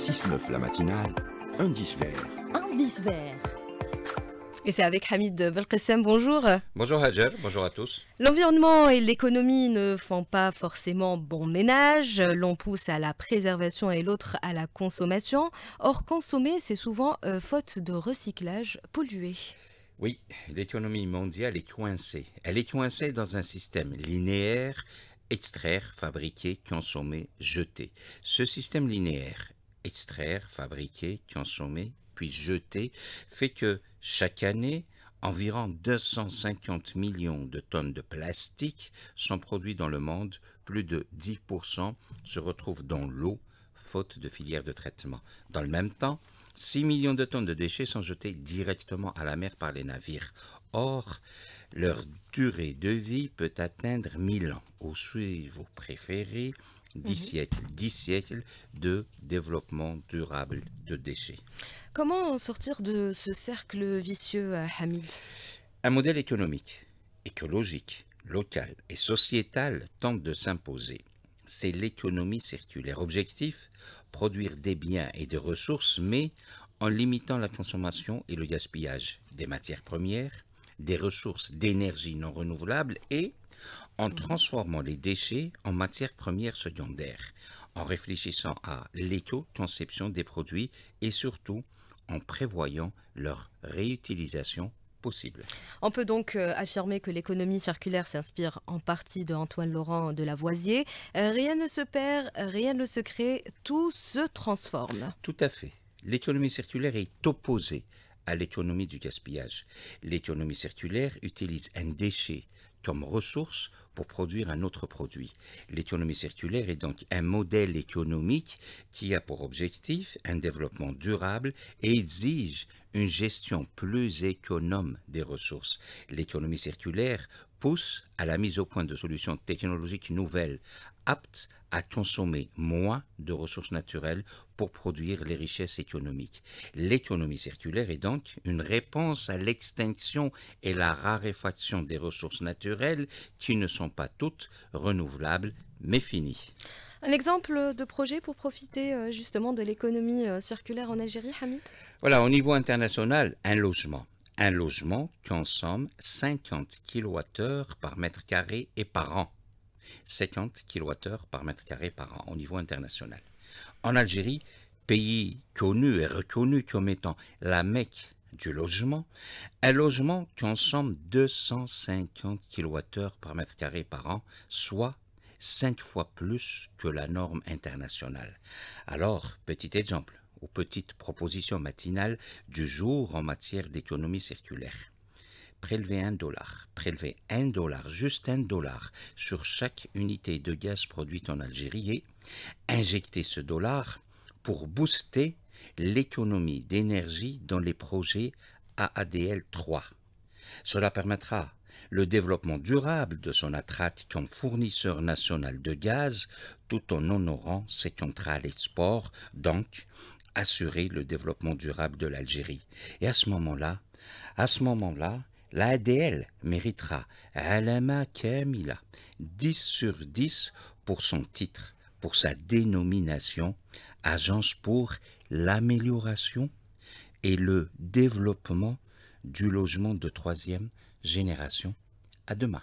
6-9 la matinale, un 10 vert. 10 vert. Et c'est avec Hamid Belkessem, bonjour. Bonjour Hajar, bonjour à tous. L'environnement et l'économie ne font pas forcément bon ménage. L'on pousse à la préservation et l'autre à la consommation. Or, consommer, c'est souvent euh, faute de recyclage pollué. Oui, l'économie mondiale est coincée. Elle est coincée dans un système linéaire, extraire, fabriquer, consommer, jeter. Ce système linéaire extraire, fabriquer, consommer, puis jeter, fait que chaque année, environ 250 millions de tonnes de plastique sont produites dans le monde, plus de 10% se retrouvent dans l'eau, faute de filière de traitement. Dans le même temps, 6 millions de tonnes de déchets sont jetées directement à la mer par les navires. Or, leur durée de vie peut atteindre 1000 ans. Au vos préférés, Mhm. dix siècles, dix siècles de développement durable de déchets. Comment sortir de ce cercle vicieux, euh, Hamid Un modèle économique, écologique, local et sociétal tente de s'imposer. C'est l'économie circulaire. Objectif produire des biens et des ressources, mais en limitant la consommation et le gaspillage des matières premières, des ressources d'énergie non renouvelables et en mhm. transformant les déchets en matières premières secondaires, en réfléchissant à l'éco-conception des produits et surtout en prévoyant leur réutilisation possible. On peut donc euh, affirmer que l'économie circulaire s'inspire en partie de Antoine Laurent de Lavoisier. Euh, rien ne se perd, rien ne se crée, tout se transforme. Tout à fait. L'économie circulaire est opposée à l'économie du gaspillage. L'économie circulaire utilise un déchet comme ressource pour produire un autre produit. L'économie circulaire est donc un modèle économique qui a pour objectif un développement durable et exige une gestion plus économe des ressources. L'économie circulaire pousse à la mise au point de solutions technologiques nouvelles, aptes à consommer moins de ressources naturelles pour produire les richesses économiques. L'économie circulaire est donc une réponse à l'extinction et la raréfaction des ressources naturelles qui ne sont pas toutes renouvelables mais finies. Un exemple de projet pour profiter euh, justement de l'économie euh, circulaire en Algérie, Hamid Voilà, au niveau international, un logement un logement consomme 50 kWh par mètre carré et par an. 50 kWh par mètre carré par an au niveau international. En Algérie, pays connu et reconnu comme étant la Mecque du logement, un logement consomme 250 kWh par mètre carré par an, soit 5 fois plus que la norme internationale. Alors, petit exemple, aux petites propositions matinales du jour en matière d'économie circulaire. Prélever un dollar, prélever un dollar, juste un dollar sur chaque unité de gaz produite en Algérie et injecter ce dollar pour booster l'économie d'énergie dans les projets AADL 3. Cela permettra le développement durable de son attract comme fournisseur national de gaz tout en honorant ses contrats l'export donc assurer le développement durable de l'Algérie. Et à ce moment-là, à ce moment-là, l'ADL méritera Alama Kamila 10 sur 10 pour son titre, pour sa dénomination Agence pour l'amélioration et le développement du logement de troisième génération. À demain.